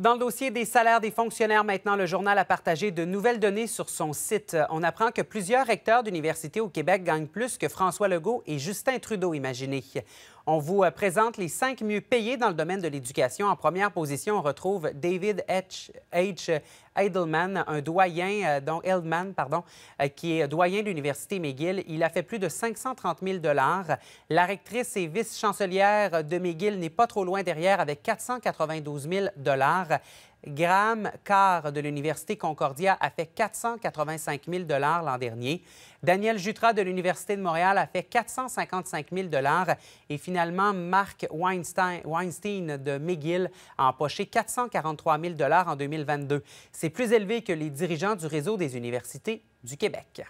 Dans le dossier des salaires des fonctionnaires, maintenant, le journal a partagé de nouvelles données sur son site. Euh, on apprend que plusieurs recteurs d'universités au Québec gagnent plus que François Legault et Justin Trudeau imaginez. On vous euh, présente les cinq mieux payés dans le domaine de l'éducation. En première position, on retrouve David H. H. Edelman, un doyen, euh, donc pardon, euh, qui est doyen de l'Université McGill. Il a fait plus de 530 000 La rectrice et vice-chancelière de McGill n'est pas trop loin derrière avec 492 000 Graham Carr de l'Université Concordia a fait 485 000 l'an dernier. Daniel Jutra de l'Université de Montréal a fait 455 000 Et finalement, Marc Weinstein, Weinstein, de McGill a empoché 443 000 en 2022. C'est plus élevé que les dirigeants du réseau des universités du Québec.